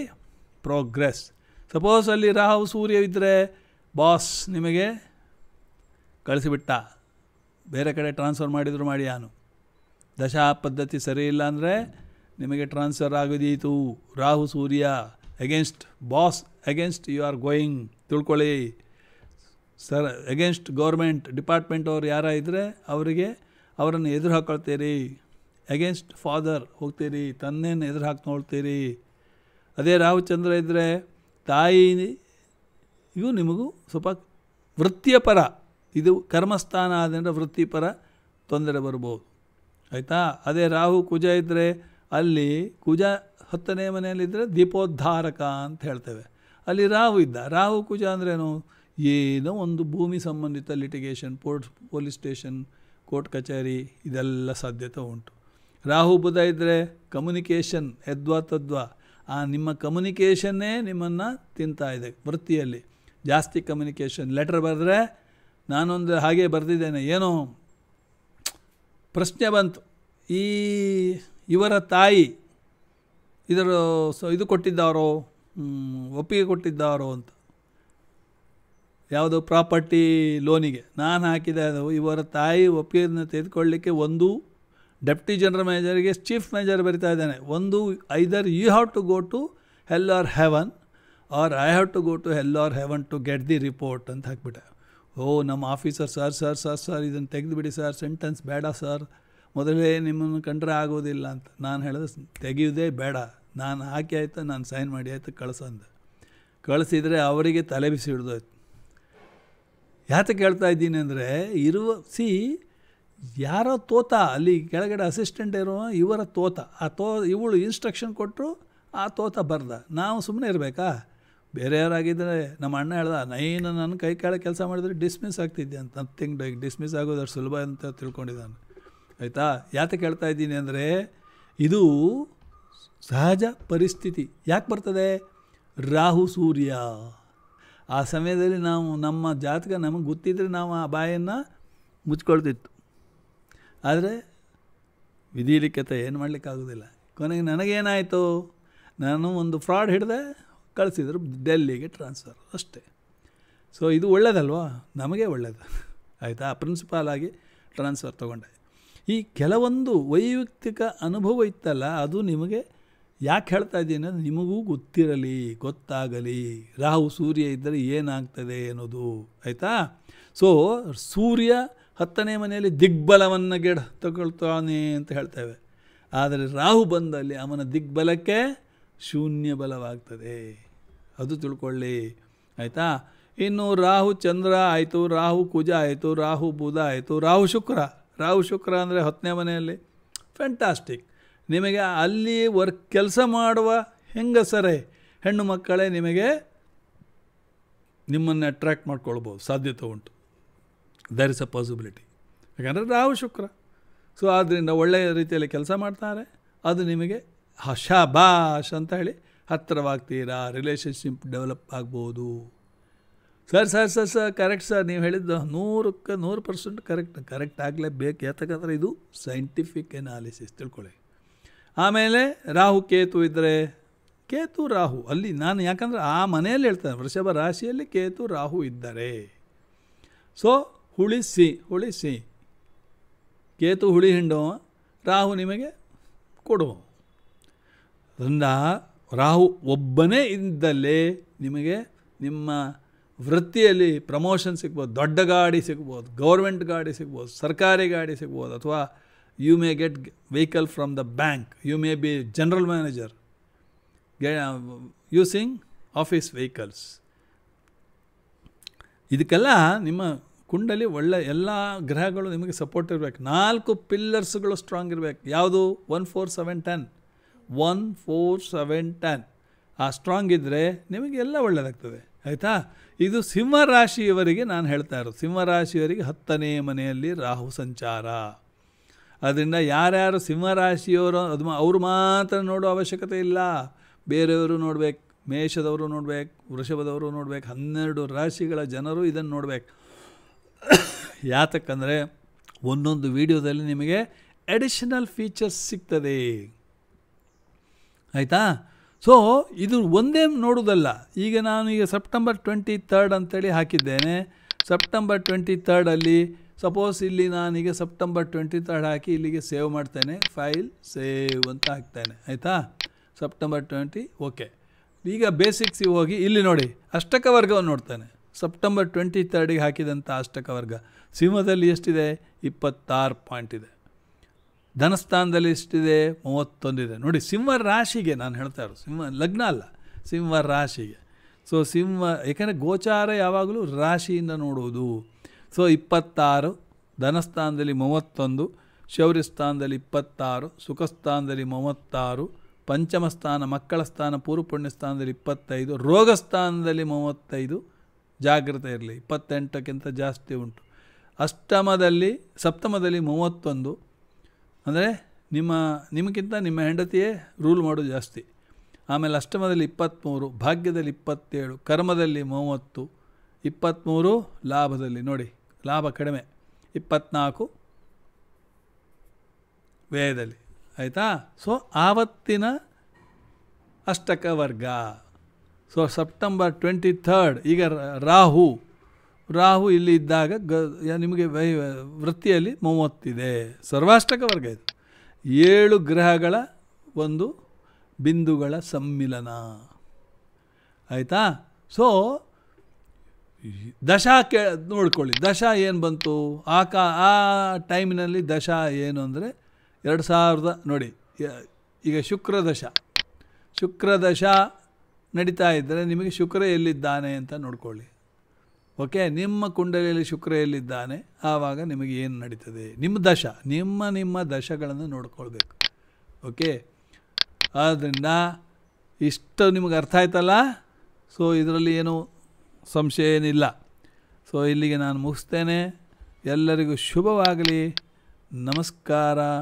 ಪ್ರೋಗ್ರೆಸ್ ಸಪೋಸ್ ಅಲ್ಲಿ ರಾಹು ಸೂರ್ಯ ಇದ್ದರೆ ಬಾಸ್ ನಿಮಗೆ ಕಳಿಸಿಬಿಟ್ಟ ಬೇರೆ ಕಡೆ ಟ್ರಾನ್ಸ್ಫರ್ ಮಾಡಿದ್ರು ಮಾಡಿ ನಾನು ದಶಾ ಪದ್ಧತಿ ಸರಿ ಇಲ್ಲ ಅಂದರೆ ನಿಮಗೆ ಟ್ರಾನ್ಸ್ಫರ್ ಆಗದೀತು Rahu Surya against boss against you are going ತಿಳ್ಕೊಳ್ಳಿ ಸರ್ ಅಗೇನ್ಸ್ಟ್ ಗೌರ್ಮೆಂಟ್ ಡಿಪಾರ್ಟ್ಮೆಂಟ್ ಅವರು ಯಾರ ಇದ್ದರೆ ಅವರಿಗೆ ಅವರನ್ನು ಎದುರು ಹಾಕ್ಕೊಳ್ತೀರಿ ಅಗೇನ್ಸ್ಟ್ ಫಾದರ್ ಹೋಗ್ತೀರಿ ತನ್ನೇನು ಎದುರು ನೋಡ್ತೀರಿ ಅದೇ ಚಂದ್ರ ಇದ್ದರೆ ಇವು ನಿಮಗೂ ಸ್ವಲ್ಪ ವೃತ್ತಿಯಪರ ಇದು ಕರ್ಮಸ್ಥಾನ ಆದ್ದರಿಂದ ವೃತ್ತಿಪರ ತೊಂದರೆ ಬರ್ಬೋದು ಆಯಿತಾ ಅದೇ ರಾಹು ಕುಜ ಇದ್ದರೆ ಅಲ್ಲಿ ಕುಜ ಹತ್ತನೇ ಮನೆಯಲ್ಲಿದ್ದರೆ ದೀಪೋದ್ಧಾರಕ ಅಂತ ಹೇಳ್ತೇವೆ ಅಲ್ಲಿ ರಾಹು ಇದ್ದ ರಾಹು ಕುಜ ಅಂದ್ರೇನು ಏನೋ ಒಂದು ಭೂಮಿ ಸಂಬಂಧಿತ litigation court police station court ಕಚೇರಿ ಇದೆಲ್ಲ ಸಾಧ್ಯತೆ ಉಂಟು ರಾಹು ಬುಧ ಇದ್ದರೆ ಕಮ್ಯುನಿಕೇಷನ್ ಎದ್ವಾ ತದ್ವಾ ಆ ನಿಮ್ಮ ಕಮ್ಯುನಿಕೇಷನ್ನೇ ನಿಮ್ಮನ್ನು ತಿಂತಾ ಇದೆ ವೃತ್ತಿಯಲ್ಲಿ ಜಾಸ್ತಿ ಕಮ್ಯುನಿಕೇಷನ್ ಲೆಟರ್ ಬರೆದ್ರೆ ನಾನೊಂದು ಹಾಗೆ ಬರೆದಿದ್ದೇನೆ ಏನೋ ಪ್ರಶ್ನೆ ಬಂತು ಈ ಇವರ ತಾಯಿ ಇದರ ಇದು ಕೊಟ್ಟಿದ್ದಾರೋ ಒಪ್ಪಿಗೆ ಕೊಟ್ಟಿದ್ದಾರೋ ಅಂತ ಯಾವುದು ಪ್ರಾಪರ್ಟಿ ಲೋನಿಗೆ ನಾನು ಹಾಕಿದ ಇವರ ತಾಯಿ ಒಪ್ಪಿಗೆಯನ್ನು ತೆಗೆದುಕೊಳ್ಳಲಿಕ್ಕೆ ಒಂದು ಡೆಪ್ಟಿ ಜನರಲ್ ಮ್ಯಾನೇಜರ್ಗೆ ಚೀಫ್ ಮ್ಯಾನೇಜರ್ ಬರಿತಾ ಇದ್ದಾನೆ ಒಂದು either you have to go to hell or heaven or I have to go to hell or heaven to get the report ಅಂತ ಹಾಕ್ಬಿಟ್ಟೆ ಓ ನಮ್ಮ officer sir sir sir sir ಇದನ್ನು ತೆಗೆದುಬಿಡಿ ಸರ್ ಸೆಂಟೆನ್ಸ್ ಬೇಡ ಸರ್ ಮೊದಲೇ ನಿಮ್ಮನ್ನು ಕಂಡ್ರೆ ಆಗೋದಿಲ್ಲ ಅಂತ ನಾನು ಹೇಳಿದೆ ತೆಗೆಯೋದೇ ಬೇಡ ನಾನು ಹಾಕಿ ಆಯಿತು ನಾನು ಸೈನ್ ಮಾಡಿ ಆಯ್ತು ಕಳ್ಸಂದೆ ಕಳಿಸಿದರೆ ಅವರಿಗೆ ತಲೆ ಬಿಸಿ ಹಿಡ್ದೋಯ್ತು ಯಾತಕ್ಕೆ ಹೇಳ್ತಾ ಇದ್ದೀನಿ ಅಂದರೆ ಇರುವ ಸಿ ಯಾರೋ ತೋತ ಅಲ್ಲಿ ಕೆಳಗಡೆ ಅಸಿಸ್ಟೆಂಟ್ ಇರೋ ಇವರ ತೋತ ಆ ತೋ ಇವಳು ಇನ್ಸ್ಟ್ರಕ್ಷನ್ ಕೊಟ್ಟರು ಆ ತೋತ ಬರ್ದ ನಾವು ಸುಮ್ಮನೆ ಇರಬೇಕಾ ಬೇರೆ ಯಾರಾಗಿದ್ದರೆ ನಮ್ಮ ಅಣ್ಣ ಹೇಳ್ದ ನೈನ ನನ್ನ ಕೈ ಕೆಳ ಕೆಲಸ ಮಾಡಿದರೆ ಡಿಸ್ಮಿಸ್ ಆಗ್ತಿದ್ದೆ ಅಂತ ನಥಿಂಗ್ ಡಿಸ್ಮಿಸ್ ಆಗೋದು ಅಷ್ಟು ಸುಲಭ ಅಂತ ತಿಳ್ಕೊಂಡಿದ್ದಾನೆ ಆಯಿತಾ ಯಾತಕ್ಕೆ ಹೇಳ್ತಾ ಇದ್ದೀನಿ ಅಂದರೆ ಇದು ಸಹಜ ಪರಿಸ್ಥಿತಿ ಯಾಕೆ ಬರ್ತದೆ ರಾಹು ಸೂರ್ಯ ಆ ಸಮಯದಲ್ಲಿ ನಾವು ನಮ್ಮ ಜಾತಕ ನಮಗೆ ಗೊತ್ತಿದ್ದರೆ ನಾವು ಆ ಬಾಯನ್ನು ಮುಚ್ಕೊಳ್ತಿತ್ತು ಆದರೆ ವಿಧಿಲಿಕ್ಕೆ ಏನು ಮಾಡಲಿಕ್ಕಾಗೋದಿಲ್ಲ ಕೊನೆಗೆ ನನಗೇನಾಯಿತು ನಾನು ಒಂದು ಫ್ರಾಡ್ ಹಿಡಿದೆ ಕಳಿಸಿದ್ರು ಡೆಲ್ಲಿಗೆ ಟ್ರಾನ್ಸ್ಫರ್ ಅಷ್ಟೇ ಸೊ ಇದು ಒಳ್ಳೇದಲ್ವಾ ನಮಗೆ ಒಳ್ಳೇದು ಆಯಿತಾ ಪ್ರಿನ್ಸಿಪಾಲಾಗಿ ಆಗಿ ಟ್ರಾನ್ಸ್ಫರ್ ತೊಗೊಂಡೆ ಈ ಕೆಲವೊಂದು ವೈಯಕ್ತಿಕ ಅನುಭವ ಇತ್ತಲ್ಲ ಅದು ನಿಮಗೆ ಯಾಕೆ ಹೇಳ್ತಾ ಇದ್ದೀನಿ ಅಂದರೆ ನಿಮಗೂ ಗೊತ್ತಿರಲಿ ಗೊತ್ತಾಗಲಿ ರಾಹು ಸೂರ್ಯ ಇದ್ದರೆ ಏನಾಗ್ತದೆ ಅನ್ನೋದು ಆಯಿತಾ ಸೊ ಸೂರ್ಯ ಹತ್ತನೇ ಮನೆಯಲ್ಲಿ ದಿಗ್ಬಲವನ್ನು ಗಿಡ ತಗೊಳ್ತಾನೆ ಅಂತ ಹೇಳ್ತೇವೆ ಆದರೆ ರಾಹು ಬಂದಲ್ಲಿ ಅವನ ದಿಗ್ಬಲಕ್ಕೆ ಶೂನ್ಯ ಬಲವಾಗ್ತದೆ ಅದು ತಿಳ್ಕೊಳ್ಳಿ ಆಯಿತಾ ಇನ್ನು ರಾಹು ಚಂದ್ರ ಆಯಿತು ರಾಹು ಕುಜ ಆಯಿತು ರಾಹು ಬುಧ ಆಯಿತು ರಾಹು ಶುಕ್ರ ರಾಹು ಶುಕ್ರ ಅಂದರೆ ಹತ್ತನೇ ಮನೆಯಲ್ಲಿ ಫ್ಯಾಂಟಾಸ್ಟಿಕ್ ನಿಮಗೆ ಅಲ್ಲಿ ವರ್ಕ್ ಕೆಲಸ ಮಾಡುವ ಹೆಂಗಸರೇ ಹೆಣ್ಣು ಮಕ್ಕಳೇ ನಿಮಗೆ ನಿಮ್ಮನ್ನು ಅಟ್ರ್ಯಾಕ್ಟ್ ಮಾಡ್ಕೊಳ್ಬೋದು ಸಾಧ್ಯತೆ ಉಂಟು ದರ್ ಇಸ್ ಅ ಪಾಸಿಬಿಲಿಟಿ ಯಾಕಂದರೆ ರಾಹು ಶುಕ್ರ ಸೊ ಆದ್ದರಿಂದ ಒಳ್ಳೆಯ ರೀತಿಯಲ್ಲಿ ಕೆಲಸ ಮಾಡ್ತಾರೆ ಅದು ನಿಮಗೆ ಹಶಾಬಾಶ್ ಅಂತ ಹೇಳಿ ಹತ್ತಿರವಾಗ್ತೀರಾ ರಿಲೇಷನ್ಶಿಪ್ ಡೆವಲಪ್ ಆಗ್ಬೋದು sir sir sir sir correct sir ನೀವು ಹೇಳಿದ್ದು ನೂರಕ್ಕೆ ನೂರು ಪರ್ಸೆಂಟ್ ಕರೆಕ್ಟ್ ಕರೆಕ್ಟ್ ಆಗಲೇಬೇಕು ಯಾತಕ್ಕಂದ್ರೆ ಇದು ಸೈಂಟಿಫಿಕ್ ಎನಾಲಿಸಿಸ್ ತಿಳ್ಕೊಳ್ಳಿ ಆಮೇಲೆ ರಾಹು ಕೇತು ಇದ್ದರೆ ಕೇತು ರಾಹು ಅಲ್ಲಿ ನಾನು ಯಾಕಂದರೆ ಆ ಮನೆಯಲ್ಲಿ ಹೇಳ್ತೇನೆ ವೃಷಭ ರಾಶಿಯಲ್ಲಿ ಕೇತು ರಾಹು ಇದ್ದರೆ ಸೊ ಹುಳಿಸಿ ಹುಳಿಸಿ ಕೇತು ಹುಳಿ ಹಿಂಡು ರಾಹು ನಿಮಗೆ ಕೊಡುವ ಅದರಿಂದ ರಾಹು ಒಬ್ಬನೇ ಇದ್ದಲ್ಲೇ ನಿಮಗೆ ನಿಮ್ಮ ವೃತ್ತಿಯಲ್ಲಿ ಪ್ರಮೋಷನ್ ಸಿಗ್ಬೋದು ದೊಡ್ಡ ಗಾಡಿ ಸಿಗ್ಬೋದು ಗೌರ್ಮೆಂಟ್ ಗಾಡಿ ಸಿಗ್ಬೋದು ಸರ್ಕಾರಿ ಗಾಡಿ ಸಿಗ್ಬೋದು ಅಥವಾ you may get vehicle from the bank you may be general manager using office vehicles ಇದಕ್ಕೆಲ್ಲ ನಿಮ್ಮ ಕುಂಡಲಿ ಒಳ್ಳೆ ಎಲ್ಲ ಗ್ರಹಗಳು ನಿಮಗೆ ಸಪೋರ್ಟ್ ಇರಬೇಕು ನಾಲ್ಕು ಪಿಲ್ಲರ್ಸ್ಗಳು ಸ್ಟ್ರಾಂಗ್ ಇರಬೇಕು ಯಾವುದು one four seven ten one four seven ten ಆ ಸ್ಟ್ರಾಂಗ್ ಇದ್ದರೆ ನಿಮಗೆಲ್ಲ ಒಳ್ಳೆಯದಾಗ್ತದೆ ಆಯಿತಾ ಇದು ಸಿಂಹರಾಶಿಯವರಿಗೆ ನಾನು ಹೇಳ್ತಾ ಇರೋದು ಸಿಂಹರಾಶಿಯವರಿಗೆ ಹತ್ತನೇ ಮನೆಯಲ್ಲಿ ರಾಹು ಸಂಚಾರ ಅದರಿಂದ ಯಾರ್ಯಾರು ಸಿಂಹರಾಶಿಯವರು ಅದು ಅವರು ಮಾತ್ರ ನೋಡೋ ಅವಶ್ಯಕತೆ ಇಲ್ಲ ಬೇರೆಯವರು ನೋಡಬೇಕು ಮೇಷದವರು ನೋಡಬೇಕು ವೃಷಭದವರು ನೋಡಬೇಕು ಹನ್ನೆರಡು ರಾಶಿಗಳ ಜನರು ಇದನ್ನು ನೋಡಬೇಕು ಯಾತಕ್ಕಂದರೆ ಒಂದೊಂದು ವಿಡಿಯೋದಲ್ಲಿ ನಿಮಗೆ ಅಡಿಷನಲ್ ಫೀಚರ್ಸ್ ಸಿಗ್ತದೆ ಆಯಿತಾ ಸೊ ಇದು ಒಂದೇ ನೋಡೋದಲ್ಲ ಈಗ ನಾನು ಈಗ ಸೆಪ್ಟೆಂಬರ್ ಟ್ವೆಂಟಿ ತರ್ಡ್ ಅಂತೇಳಿ ಹಾಕಿದ್ದೇನೆ ಸೆಪ್ಟೆಂಬರ್ ಟ್ವೆಂಟಿ ತರ್ಡಲ್ಲಿ ಸಪೋಸ್ ಇಲ್ಲಿ ನಾನೀಗ ಸೆಪ್ಟೆಂಬರ್ ಟ್ವೆಂಟಿ ತರ್ಡ್ ಹಾಕಿ ಇಲ್ಲಿಗೆ ಸೇವ್ ಮಾಡ್ತೇನೆ ಫೈಲ್ ಸೇವ್ ಅಂತ ಹಾಕ್ತೇನೆ ಆಯಿತಾ ಸೆಪ್ಟೆಂಬರ್ ಟ್ವೆಂಟಿ ಓಕೆ ಈಗ ಬೇಸಿಕ್ಸಿಗೆ ಹೋಗಿ ಇಲ್ಲಿ ನೋಡಿ ಅಷ್ಟಕ ವರ್ಗವನ್ನು ನೋಡ್ತೇನೆ ಸೆಪ್ಟೆಂಬರ್ ಟ್ವೆಂಟಿ ತರ್ಡಿಗೆ ಹಾಕಿದಂಥ ಅಷ್ಟಕ ವರ್ಗ ಸಿಂಹದಲ್ಲಿ ಎಷ್ಟಿದೆ ಇಪ್ಪತ್ತಾರು ಪಾಯಿಂಟ್ ಇದೆ ಧನಸ್ಥಾನದಲ್ಲಿ ಎಷ್ಟಿದೆ ಮೂವತ್ತೊಂದಿದೆ ನೋಡಿ ಸಿಂಹ ರಾಶಿಗೆ ನಾನು ಹೇಳ್ತಾ ಇರೋದು ಸಿಂಹ ಲಗ್ನ ಅಲ್ಲ ಸಿಂಹ ರಾಶಿಗೆ ಸೊ ಸಿಂಹ ಏಕೆಂದರೆ ಗೋಚಾರ ಯಾವಾಗಲೂ ರಾಶಿಯಿಂದ ನೋಡುವುದು ಸೊ ಇಪ್ಪತ್ತಾರು ಧನಸ್ಥಾನದಲ್ಲಿ ಮೂವತ್ತೊಂದು ಶೌರ್ಯಸ್ಥಾನದಲ್ಲಿ ಇಪ್ಪತ್ತಾರು ಸುಖಸ್ಥಾನದಲ್ಲಿ ಮೂವತ್ತಾರು ಪಂಚಮ ಸ್ಥಾನ ಮಕ್ಕಳ ಸ್ಥಾನ ಪೂರ್ವಪುಣ್ಯ ಸ್ಥಾನದಲ್ಲಿ ಇಪ್ಪತ್ತೈದು ರೋಗ ಸ್ಥಾನದಲ್ಲಿ ಮೂವತ್ತೈದು ಜಾಗ್ರತೆ ಇರಲಿ ಇಪ್ಪತ್ತೆಂಟಕ್ಕಿಂತ ಜಾಸ್ತಿ ಉಂಟು ಅಷ್ಟಮದಲ್ಲಿ ಸಪ್ತಮದಲ್ಲಿ ಮೂವತ್ತೊಂದು ಅಂದರೆ ನಿಮ್ಮ ನಿಮಗಿಂತ ನಿಮ್ಮ ಹೆಂಡತಿಯೇ ರೂಲ್ ಮಾಡೋದು ಜಾಸ್ತಿ ಆಮೇಲೆ ಅಷ್ಟಮದಲ್ಲಿ ಇಪ್ಪತ್ತ್ಮೂರು ಭಾಗ್ಯದಲ್ಲಿ ಇಪ್ಪತ್ತೇಳು ಕರ್ಮದಲ್ಲಿ ಮೂವತ್ತು ಇಪ್ಪತ್ತ್ಮೂರು ಲಾಭದಲ್ಲಿ ನೋಡಿ ಲಾಭ ಕಡಿಮೆ ಇಪ್ಪತ್ತ್ನಾಲ್ಕು ವ್ಯಯದಲ್ಲಿ ಆಯಿತಾ ಸೊ ಆವತ್ತಿನ ಅಷ್ಟಕ ವರ್ಗ ಸೊ ಸೆಪ್ಟೆಂಬರ್ ಟ್ವೆಂಟಿ ಥರ್ಡ್ ಈಗ ರಾಹು ರಾಹು ಇಲ್ಲಿ ಇದ್ದಾಗ ಗ ನಿಮಗೆ ವೈ ವೃತ್ತಿಯಲ್ಲಿ ಮೂವತ್ತಿದೆ ಸರ್ವಾಷ್ಟಕ ವರ್ಗ ಇದು ಏಳು ಗ್ರಹಗಳ ಒಂದು ಬಿಂದುಗಳ ಸಮ್ಮಿಲನ ಆಯಿತಾ ಸೊ ದಶಾ ಕೇ ನೋಡ್ಕೊಳ್ಳಿ ದಶ ಏನು ಬಂತು ಆ ಕಾ ಆ ಟೈಮಿನಲ್ಲಿ ದಶಾ ಏನು ಅಂದರೆ ಎರಡು ಸಾವಿರದ ನೋಡಿ ಈಗ ಶುಕ್ರದಶ ಶುಕ್ರದಶ ನಡೀತಾ ಇದ್ದರೆ ನಿಮಗೆ ಶುಕ್ರ ಎಲ್ಲಿದ್ದಾನೆ ಅಂತ ನೋಡ್ಕೊಳ್ಳಿ ಓಕೆ ನಿಮ್ಮ ಕುಂಡಲಿಯಲ್ಲಿ ಶುಕ್ರ ಎಲ್ಲಿದ್ದಾನೆ ಆವಾಗ ನಿಮಗೆ ಏನು ನಡೀತದೆ ನಿಮ್ಮ ದಶ ನಿಮ್ಮ ನಿಮ್ಮ ದಶಗಳನ್ನು ನೋಡ್ಕೊಳ್ಬೇಕು ಓಕೆ ಆದ್ದರಿಂದ ಇಷ್ಟು ನಿಮಗೆ ಅರ್ಥ ಆಯ್ತಲ್ಲ ಸೊ ಇದರಲ್ಲಿ ಏನು ಸಂಶಯ ಏನಿಲ್ಲ ಸೊ ಇಲ್ಲಿಗೆ ನಾನು ಮುಗಿಸ್ತೇನೆ ಎಲ್ಲರಿಗೂ ಶುಭವಾಗಲಿ ನಮಸ್ಕಾರ